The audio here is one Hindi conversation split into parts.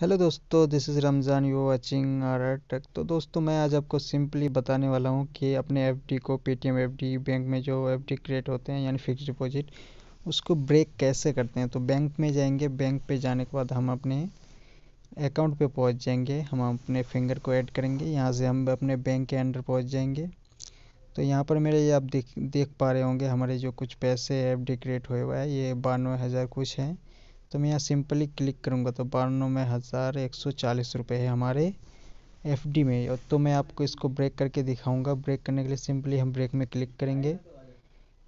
हेलो दोस्तों this is Ramzan you watching R tech तो दोस्तों मैं आज आपको सिंपली बताने वाला हूँ कि अपने एफडी को पेटीएम एफडी बैंक में जो एफडी क्रिएट होते हैं यानी फिक्स डिपॉजिट उसको ब्रेक कैसे करते हैं तो बैंक में जाएंगे बैंक पे जाने के बाद हम अपने अकाउंट पे पहुँच जाएंगे हम अपने फिंगर को ऐड करेंगे यहाँ से हम अपने बैंक के अंडर पहुँच जाएंगे तो यहाँ पर मेरे ये आप देख देख पा रहे होंगे हमारे जो कुछ पैसे एफ क्रिएट हुए हुआ है ये बानवे हज़ार कुछ हैं तो मैं यहाँ सिंपली क्लिक करूँगा तो बानवे हज़ार एक सौ चालीस रुपये है हमारे एफ डी में तो मैं आपको इसको ब्रेक करके दिखाऊंगा ब्रेक करने के लिए सिंपली हम ब्रेक में क्लिक करेंगे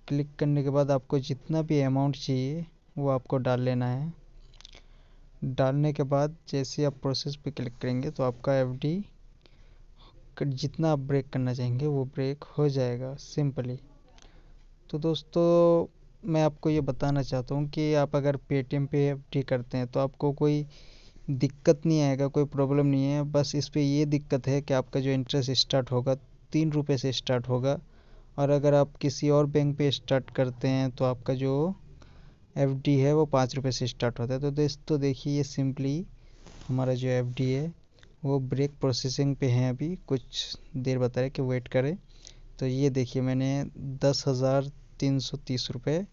क्लिक करने के बाद आपको जितना भी अमाउंट चाहिए वो आपको डाल लेना है डालने के बाद जैसे आप प्रोसेस पे क्लिक करेंगे तो आपका एफ डी जितना आप ब्रेक करना चाहेंगे वो ब्रेक हो जाएगा सिंपली तो दोस्तों मैं आपको ये बताना चाहता हूँ कि आप अगर पेटीएम पे डी करते हैं तो आपको कोई दिक्कत नहीं आएगा कोई प्रॉब्लम नहीं है बस इस पर ये दिक्कत है कि आपका जो इंटरेस्ट स्टार्ट होगा तीन रुपये से स्टार्ट होगा और अगर आप किसी और बैंक पे स्टार्ट करते हैं तो आपका जो डी है वो पाँच रुपये से स्टार्ट होता है तो दोस्तों देखिए ये सिंपली हमारा जो डी है वो ब्रेक प्रोसेसिंग पे है अभी कुछ देर बता रहे कि वेट करें तो ये देखिए मैंने दस हज़ार तीन सौ तीस रुपये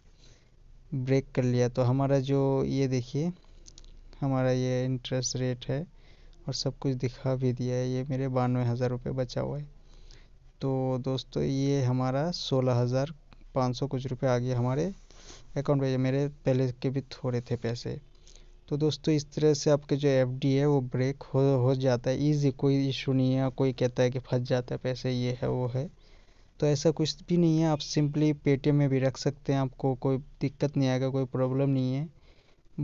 ब्रेक कर लिया तो हमारा जो ये देखिए हमारा ये इंटरेस्ट रेट है और सब कुछ दिखा भी दिया है ये मेरे बानवे हज़ार रुपये बचा हुआ है तो दोस्तों ये हमारा सोलह हज़ार पाँच सौ कुछ रुपये आ गया हमारे अकाउंट में मेरे पहले के भी थोड़े थे पैसे तो दोस्तों इस तरह से आपके जो एफ डी है वो ब्रेक हो हो जाता है ईजी कोई इशू नहीं है कोई कहता है कि फंस जाता है पैसे ये है वो है तो ऐसा कुछ भी नहीं है आप सिंपली पेटीएम में भी रख सकते हैं आपको कोई दिक्कत नहीं आएगा कोई प्रॉब्लम नहीं है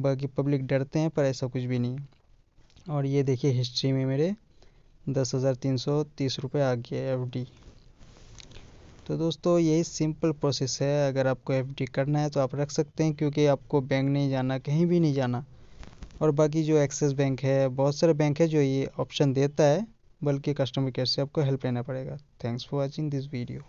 बाकी पब्लिक डरते हैं पर ऐसा कुछ भी नहीं है और ये देखिए हिस्ट्री में मेरे दस हज़ार तीन सौ तीस रुपये आ गया है एफ डी तो दोस्तों यही सिंपल प्रोसेस है अगर आपको एफ डी करना है तो आप रख सकते हैं क्योंकि आपको बैंक नहीं जाना कहीं भी नहीं जाना और बाकी जो एक्सिस बैंक है बहुत सारे बैंक है जो ये ऑप्शन देता है बल्कि कस्टमर केयर से आपको हेल्प लेना पड़ेगा thanks for watching this video